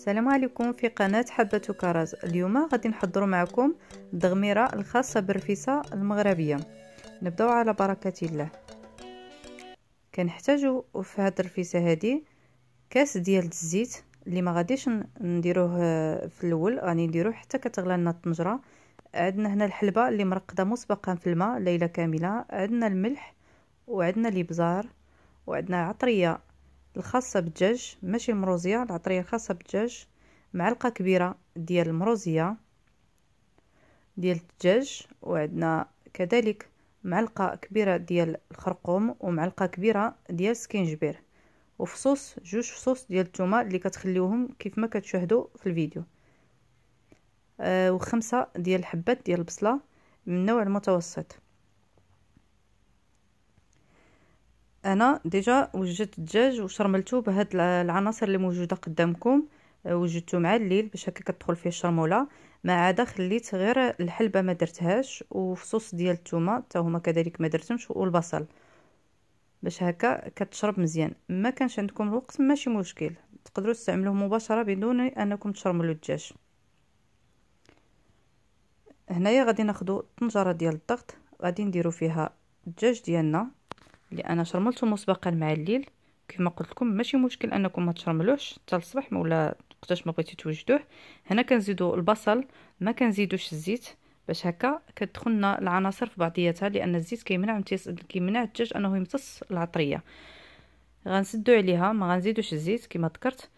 السلام عليكم في قناة حبة كرز اليوم غادي نحضر معكم الدغميرة الخاصة بالرفيسة المغربية نبداو على بركة الله كنحتاجو في هاد الرفيسة هادي كاس ديال الزيت اللي ما غاديش نديروه في الاول غادي نديروه حتى كتغلى لنا الطنجره عندنا هنا الحلبه اللي مرقده مسبقا في الماء ليله كامله عندنا الملح وعندنا الابزار وعندنا عطريه الخاصة بالدجاج ماشي المروزية العطرية الخاصة بالدجاج معلقة كبيرة ديال المروزية ديال الدجاج وعندنا كذلك معلقة كبيرة ديال الخرقوم ومعلقة كبيرة ديال سكينجبير وفصوص جوج فصوص ديال التومة اللي كتخليوهم كيف ما كتشاهدوا في الفيديو آه وخمسة ديال الحبات ديال البصلة من النوع المتوسط انا ديجا وجدت الدجاج وشرملته بهاد العناصر اللي موجوده قدامكم آه، وجدته مع الليل باش هكا كتدخل فيه الشرموله ما عدا خليت غير الحلبه ما درتهاش وفصوص ديال الثومه حتى هما كذلك ما درتهمش والبصل باش هكا كتشرب مزيان ما كانش عندكم الوقت ماشي مشكل تقدروا تستعملوه مباشره بدون انكم تشرملوا الدجاج هنايا غادي ناخذ طنجره ديال الضغط غادي نديرو فيها الدجاج ديالنا اللي انا شرملته مسبقا مع الليل كما قلت لكم ماشي مشكل انكم ما تشرملوش حتى الصباح ولا وقتاش ما بغيتي توجدوه هنا كنزيدو البصل ما كنزيدوش الزيت باش هكا كتدخلنا العناصر في بعضياتها لان الزيت كيمنع امتص كيمنع الدجاج انه يمتص العطريه غنسدو عليها ما غنزيدوش الزيت كما ذكرت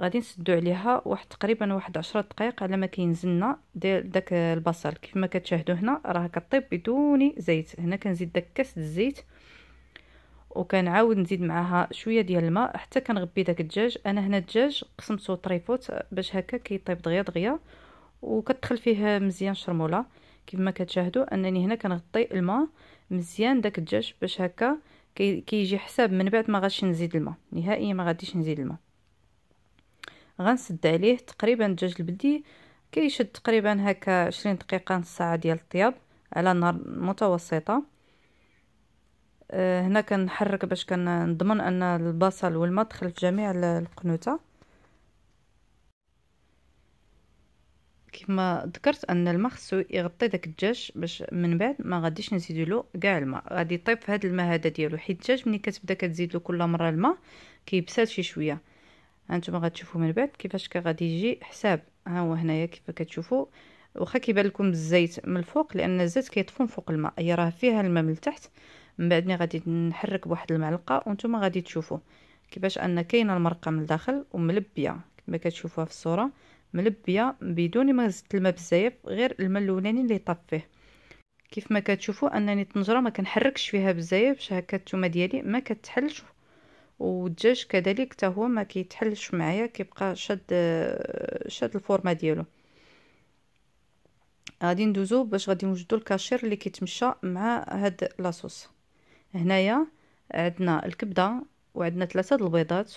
غادي نسدو عليها واحد تقريبا واحد عشرة دقائق على ما كينزلنا ديال داك البصل كيف ما كتشاهدوا هنا راه كطيب بدون زيت هنا كنزيد داك كاس الزيت وكنعاود نزيد معاها شويه ديال الماء حتى كنغبي داك الدجاج انا هنا الدجاج قسمته طريفوت باش هكا كيطيب دغيا دغيا وكتدخل فيه مزيان شرموله كما كتشاهدوا انني هنا كنغطي الماء مزيان داك الدجاج باش هكا كيجي كي حساب من بعد ما غاديش نزيد الماء نهائيا ما غاديش نزيد الماء غنسد عليه تقريبا الدجاج البلدي كيشد تقريبا هكا 20 دقيقه نص ساعه ديال الطياب على نار متوسطه آه، هنا كنحرك باش كنضمن ان البصل والماء دخل في جميع القنوته كما ذكرت ان الماء خصو يغطي داك الدجاج باش من بعد ما غاديش نزيدو له كاع الماء غادي يطيب في هذا الماء هذا ديالو حيت الدجاج ملي كتبدا كتزيد له كل مره الماء كيبسال شي شويه هانتوما غتشوفوا من بعد كيفاش كغادي يجي حساب ها هو هنايا كيف كتشوفوا واخا كيبان لكم الزيت من الفوق لان الزيت كيطفو من فوق الماء هي راه فيها الماء من التحت من بعد ملي غادي نحرك بواحد المعلقه وانتم غادي تشوفوا كيفاش ان كاينه المرقه من الداخل وملبيه كما كتشوفوها في الصوره ملبيه بدون ما زدت الماء بزاف غير الماء الاولاني اللي طاب فيه كيف ما كتشوفوا انني الطنجره ما كنحركش فيها بزاف باش هكا التومه ديالي ما كتحلش والدجاج كذلك حتى هو ما كيتحلش معايا كيبقى شاد شاد الفورمه ديالو غادي ندوزو باش غادي نوجدو الكاشير اللي كيتمشى مع هاد لاصوص هنايا عندنا الكبده وعندنا ثلاثه البيضات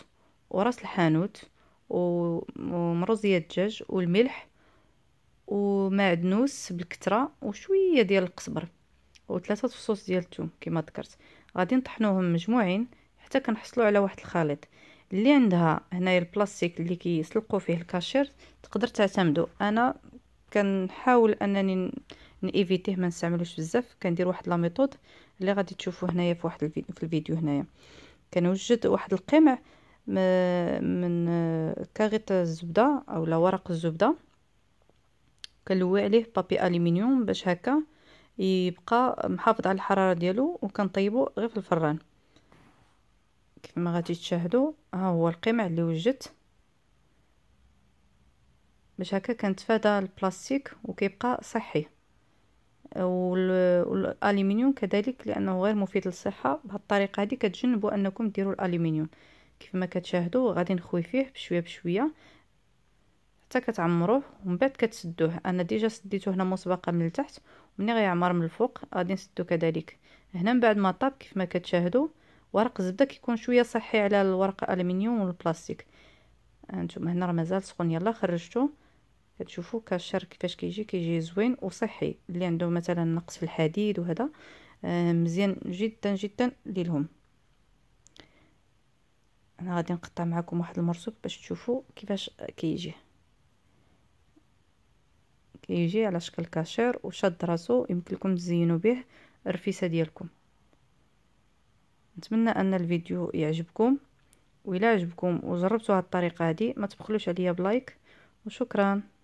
وراس الحانوت ومرزيه الدجاج والملح ومعدنوس بالكثره وشويه ديال القزبر وثلاثه فصوص ديال الثوم كما ذكرت غادي نطحنوهم مجموعين حتى كنحصلوا على واحد الخليط اللي عندها هنايا البلاستيك اللي كيسلقوا كي فيه الكاشير تقدر تعتمدو انا كنحاول انني نيفيتيه ما نستعملوش بزاف كندير واحد لا ميثود اللي غادي تشوفوا هنايا في واحد الفيديو في الفيديو هنايا كنوجد واحد القمع من كاغيط الزبده اولا ورق الزبده كنلوي عليه بابي الومنيوم باش هكا يبقى محافظ على الحراره ديالو وكنطيبو غير في الفران كما غادي تشاهدوا ها هو القمع اللي وجدت باش هكا كنتفادى البلاستيك وكيبقى صحي والالومنيوم كذلك لانه غير مفيد للصحه الطريقه هذه كتجنبوا انكم ديروا الالومنيوم كيف ما كتشاهدوا غادي نخوي فيه بشويه بشويه حتى كتعمروه ومن بعد كتسدوه انا ديجا سديته هنا مسبقا من التحت ومني غيعمر من الفوق غادي نسدو كذلك هنا من بعد ما طاب كيف ما كتشاهدوا ورق الزبده كيكون شويه صحي على الورق الالومنيوم والبلاستيك هانتوما هنا راه مازال سخون يلا خرجته كتشوفوا كاشر كيفاش كيجي كيجي زوين وصحي اللي عندهم مثلا نقص في الحديد وهذا آه، مزيان جدا جدا ليهم انا غادي نقطع معكم واحد المرصوب باش تشوفوا كيفاش كيجي كيجي على شكل كاشير وشاد راسو يمكن لكم تزينوا به الرفيسه ديالكم نتمنى ان الفيديو يعجبكم وإلا عجبكم وجربتوا هاد الطريقه هذه ما تبخلوش عليا بلايك وشكرا